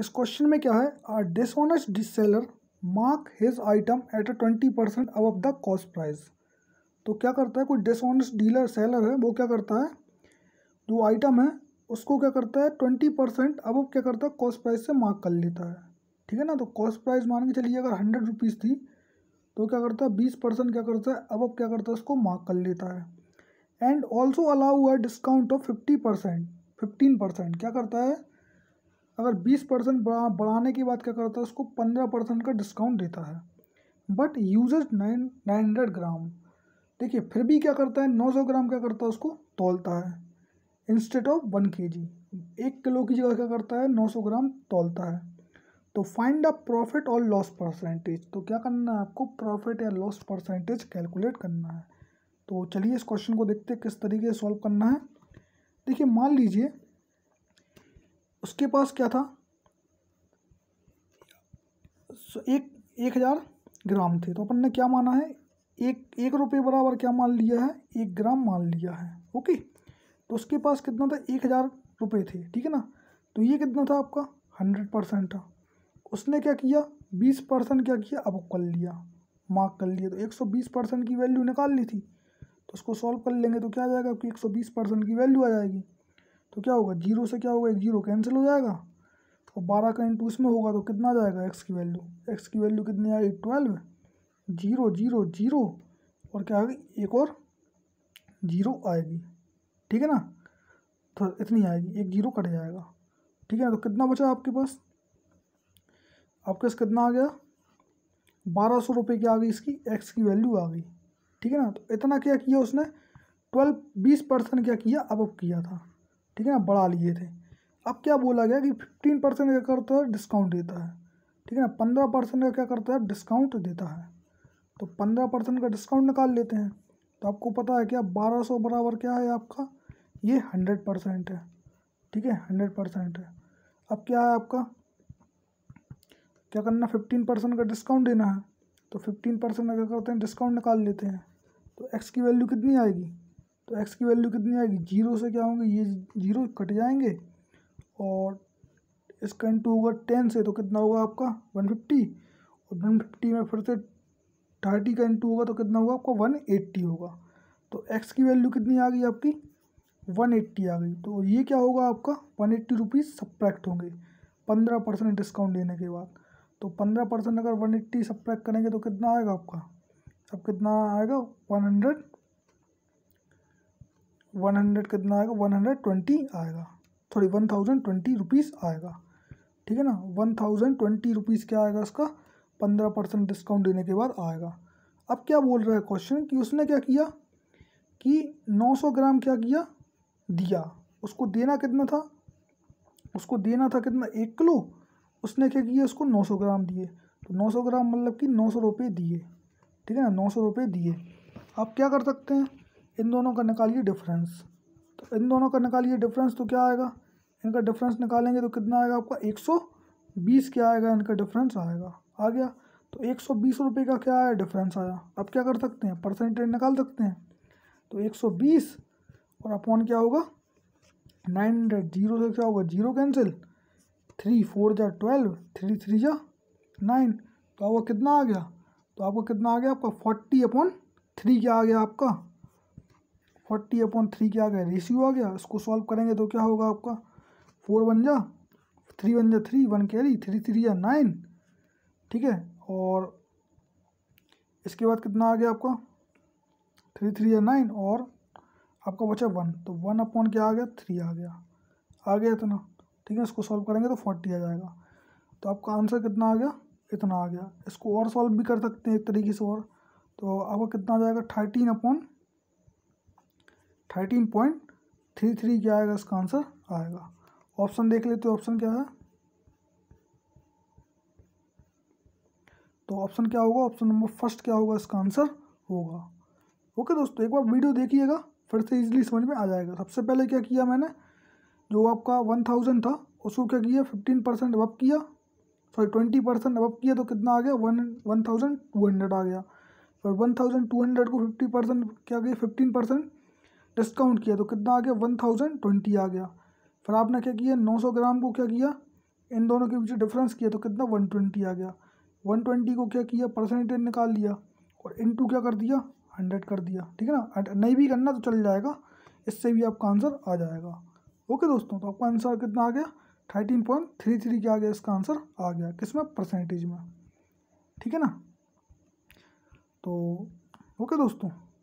इस क्वेश्चन में क्या है dishonest this seller mark his item at a twenty percent above the cost price तो क्या करता है कोई डिसऑनेस्ट डीलर सेलर है वो क्या करता है जो आइटम है उसको क्या करता है ट्वेंटी परसेंट अब क्या करता है कॉस्ट प्राइस से मार्क कर लेता है ठीक है ना तो कॉस्ट प्राइस मान के चलिए अगर हंड्रेड रुपीज़ थी तो क्या करता है बीस परसेंट क्या करता है अब अब क्या करता है उसको मार्क कर लेता है एंड ऑल्सो अलाउ हुआ discount of fifty percent fifteen percent क्या करता है अगर बीस परसेंट बढ़ाने की बात क्या करता है उसको पंद्रह परसेंट का डिस्काउंट देता है बट यूजर्स नाइन नाइन हंड्रेड ग्राम देखिए फिर भी क्या करता है नौ सौ ग्राम क्या करता है उसको तोलता है इंस्टेड ऑफ वन के जी एक किलो की जगह क्या करता है नौ सौ ग्राम तोलता है तो फाइंड अ प्रॉफिट और लॉस परसेंटेज तो क्या करना है आपको प्रॉफिट या लॉस परसेंटेज कैलकुलेट करना है तो चलिए इस क्वेश्चन को देखते हैं किस तरीके से सॉल्व करना है देखिए मान लीजिए उसके पास क्या था एक एक हज़ार ग्राम थे तो अपन ने क्या माना है एक एक रुपये बराबर क्या मान लिया है एक ग्राम मान लिया है ओके तो उसके पास कितना था एक हज़ार रुपये थे ठीक है ना तो ये कितना था आपका हंड्रेड परसेंट था उसने क्या किया बीस परसेंट क्या किया अब कर लिया मार्क कर लिया तो एक सौ बीस परसेंट की वैल्यू निकाल ली थी तो उसको सॉल्व कर लेंगे तो क्या आ जाएगा आपकी एक सौ बीस परसेंट की वैल्यू आ जाएगी तो क्या होगा जीरो से क्या होगा एक जीरो कैंसिल हो जाएगा और तो बारह का इंटू इसमें होगा तो कितना आ जाएगा एक्स की वैल्यू एक्स की वैल्यू कितनी आएगी ट्वेल्व जीरो जीरो जीरो और क्या आएगी एक और जीरो आएगी ठीक है ना तो इतनी आएगी एक जीरो कट जाएगा ठीक है तो कितना बचा आपके पास आपके पास कितना आ गया बारह सौ रुपये की आ गई इसकी एक्स की वैल्यू आ गई ठीक है ना तो इतना क्या किया उसने ट्वेल्व बीस परसेंट क्या किया अब अब किया था ठीक है ना बढ़ा लिए थे अब क्या बोला गया कि फिफ्टीन परसेंट क्या करता है डिस्काउंट देता है ठीक है ना पंद्रह परसेंट का क्या करता है डिस्काउंट देता है तो पंद्रह परसेंट का डिस्काउंट निकाल लेते हैं तो आपको पता है क्या बारह सौ बराबर क्या है आपका ये हंड्रेड परसेंट है ठीक है हंड्रेड परसेंट है अब क्या है आपका क्या करना फिफ्टीन परसेंट का डिस्काउंट देना है तो फिफ्टीन परसेंट क्या करते हैं डिस्काउंट निकाल लेते हैं तो एक्स की वैल्यू कितनी आएगी तो एक्स की वैल्यू कितनी आएगी जीरो से क्या होंगे ये जीरो कट जाएंगे और इसका इंटू होगा टेन से तो कितना होगा आपका वन फिफ्टी और वन फिफ्टी में फिर से थर्टी का इंटू होगा तो कितना होगा आपका वन एट्टी होगा तो एक्स की वैल्यू कितनी आ गई आपकी वन एट्टी आ गई तो ये क्या होगा आपका वन एट्टी रुपीज़ सप्रैक्ट होंगे पंद्रह परसेंट डिस्काउंट लेने के बाद तो पंद्रह परसेंट अगर वन एट्टी सप्रैक्ट करेंगे तो कितना आएगा आपका अब कितना आएगा वन हंड्रेड वन हंड्रेड कितना आएगा वन हंड्रेड ट्वेंटी आएगा थोड़ी वन थाउजेंड ट्वेंटी रुपीज़ आएगा ठीक है ना वन थाउजेंड ट्वेंटी रुपीज़ क्या आएगा उसका पंद्रह परसेंट डिस्काउंट देने के बाद आएगा अब क्या बोल रहा है क्वेश्चन कि उसने क्या किया कि नौ सौ ग्राम क्या किया दिया उसको देना कितना था उसको देना था कितना एक किलो उसने क्या किया उसको नौ सौ ग्राम दिए तो नौ सौ ग्राम मतलब कि नौ सौ रुपये दिए ठीक है ना नौ सौ रुपये दिए आप क्या कर सकते हैं इन दोनों का निकालिए डिफरेंस तो इन दोनों का निकालिए डिफरेंस तो क्या आएगा इनका डिफरेंस निकालेंगे तो कितना आएगा आपका एक सौ बीस क्या आएगा इनका डिफरेंस आएगा आ गया तो एक सौ बीस रुपये का क्या आया डिफरेंस आया अब क्या कर सकते हैं परसेंटेज निकाल सकते हैं तो एक सौ बीस और अपॉन क्या होगा नाइन हंड्रेड जीरो से क्या होगा जीरो कैंसिल थ्री फोर जा ट्वेल्व थ्री थ्री जा नाइन तो आपका कितना आ गया तो आपका कितना आ गया आपका फोर्टी अपॉन थ्री क्या आ गया आपका फोर्टी अपॉन थ्री क्या आ गया रेशियो आ गया इसको सॉल्व करेंगे तो क्या होगा आपका फोर वन जा थ्री वन जा three one carry three three या नाइन ठीक है और इसके बाद कितना आ गया आपका थ्री थ्री या नाइन और आपका बचा वन तो वन अपॉन क्या आ गया थ्री आ गया आ गया इतना ठीक है इसको सॉल्व करेंगे तो फोर्टी आ जाएगा तो आपका आंसर कितना आ गया इतना आ गया इसको और सॉल्व भी कर सकते हैं एक तरीके से और तो आपका कितना आ जाएगा thirteen upon thirteen point three three क्या आएगा इसका आंसर आएगा ऑप्शन देख लेते हो ऑप्शन क्या है तो ऑप्शन क्या होगा ऑप्शन नंबर फर्स्ट क्या होगा इसका आंसर होगा ओके दोस्तों एक बार वीडियो देखिएगा फिर से इजीली समझ में आ जाएगा सबसे पहले क्या किया मैंने जो आपका वन थाउजेंड था उसको क्या किया फिफ्टीन परसेंट अब किया सॉरी ट्वेंटी परसेंट अब किया तो कितना आ गया one one thousand two hundred आ गया फिर वन थाउजेंड टू हंड्रेड को फिफ्टी परसेंट क्या किया फिफ्टीन परसेंट डिस्काउंट किया तो कितना आ गया वन थाउजेंड ट्वेंटी आ गया फिर आपने क्या किया नौ सौ ग्राम को क्या किया इन दोनों के बीच डिफरेंस किया तो कितना वन ट्वेंटी आ गया वन ट्वेंटी को क्या किया परसेंटेज निकाल लिया और इन टू क्या कर दिया हंड्रेड कर दिया ठीक है ना नहीं भी करना तो चल जाएगा इससे भी आपका आंसर आ जाएगा ओके दोस्तों तो आपका आंसर कितना आ गया थर्टीन पॉइंट थ्री थ्री क्या आ गया इसका आंसर आ गया किस में परसेंटेज में ठीक है ना तो ओके दोस्तों